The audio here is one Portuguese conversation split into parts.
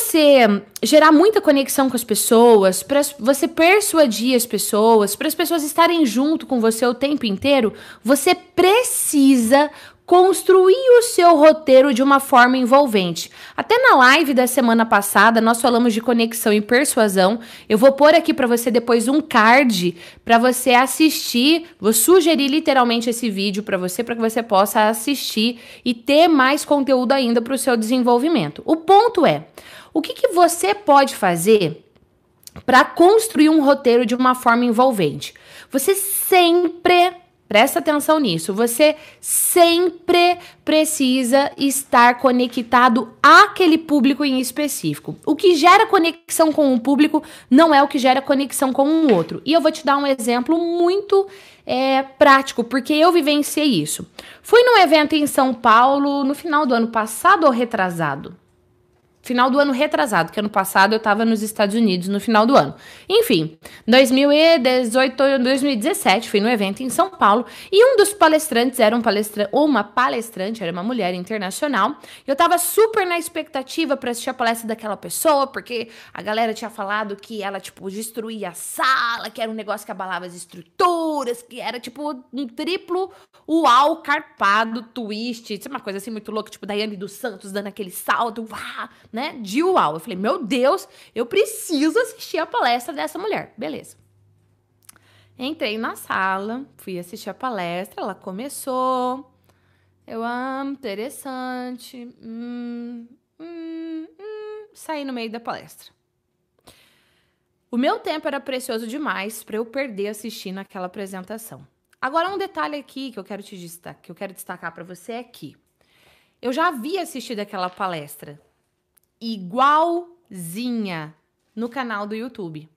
você gerar muita conexão com as pessoas, para você persuadir as pessoas, para as pessoas estarem junto com você o tempo inteiro, você precisa construir o seu roteiro de uma forma envolvente. Até na live da semana passada nós falamos de conexão e persuasão. Eu vou pôr aqui para você depois um card para você assistir. Vou sugerir literalmente esse vídeo para você para que você possa assistir e ter mais conteúdo ainda para o seu desenvolvimento. O ponto é, o que, que você pode fazer para construir um roteiro de uma forma envolvente? Você sempre Presta atenção nisso. Você sempre precisa estar conectado àquele público em específico. O que gera conexão com um público não é o que gera conexão com um outro. E eu vou te dar um exemplo muito é, prático, porque eu vivenciei isso. Fui num evento em São Paulo no final do ano passado ou retrasado final do ano retrasado, que ano passado eu estava nos Estados Unidos no final do ano. Enfim, 2018, 2017 fui no evento em São Paulo e um dos palestrantes era um uma palestrante, era uma mulher internacional. Eu estava super na expectativa para assistir a palestra daquela pessoa, porque a galera tinha falado que ela tipo destruía a sala, que era um negócio que abalava as estruturas, que era tipo um triplo uau carpado twist, é uma coisa assim muito louca, tipo Daiane dos Santos dando aquele salto, uau, né, de UAU. Eu falei, meu Deus, eu preciso assistir a palestra dessa mulher. Beleza. Entrei na sala, fui assistir a palestra, ela começou. Eu, ah, interessante. Hum, hum, hum. Saí no meio da palestra. O meu tempo era precioso demais para eu perder assistindo aquela apresentação. Agora um detalhe aqui que eu quero te destacar, que eu quero destacar para você é que eu já havia assistido aquela palestra igualzinha no canal do YouTube.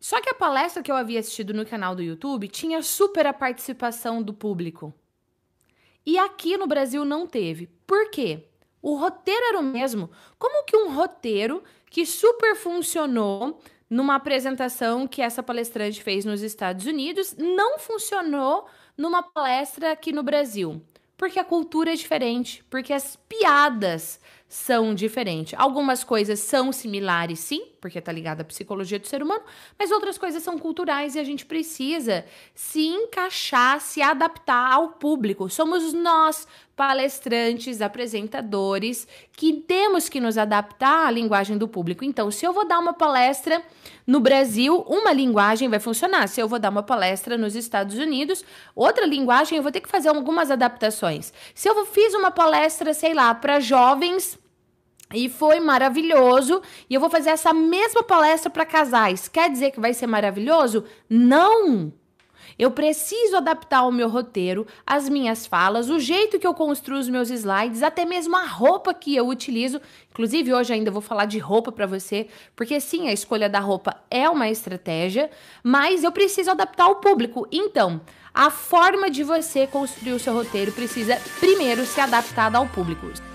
Só que a palestra que eu havia assistido no canal do YouTube tinha super a participação do público. E aqui no Brasil não teve. Por quê? O roteiro era o mesmo. Como que um roteiro que super funcionou numa apresentação que essa palestrante fez nos Estados Unidos não funcionou numa palestra aqui no Brasil? porque a cultura é diferente, porque as piadas são diferentes. Algumas coisas são similares, sim, porque está ligada à psicologia do ser humano, mas outras coisas são culturais e a gente precisa se encaixar, se adaptar ao público. Somos nós, palestrantes, apresentadores, que temos que nos adaptar à linguagem do público. Então, se eu vou dar uma palestra no Brasil, uma linguagem vai funcionar. Se eu vou dar uma palestra nos Estados Unidos, outra linguagem eu vou ter que fazer algumas adaptações. Se eu fiz uma palestra, sei lá, para jovens e foi maravilhoso. E eu vou fazer essa mesma palestra para casais. Quer dizer que vai ser maravilhoso? Não! Eu preciso adaptar o meu roteiro, as minhas falas, o jeito que eu construo os meus slides, até mesmo a roupa que eu utilizo. Inclusive, hoje ainda vou falar de roupa para você, porque sim, a escolha da roupa é uma estratégia, mas eu preciso adaptar o público. Então, a forma de você construir o seu roteiro precisa primeiro ser adaptada ao público.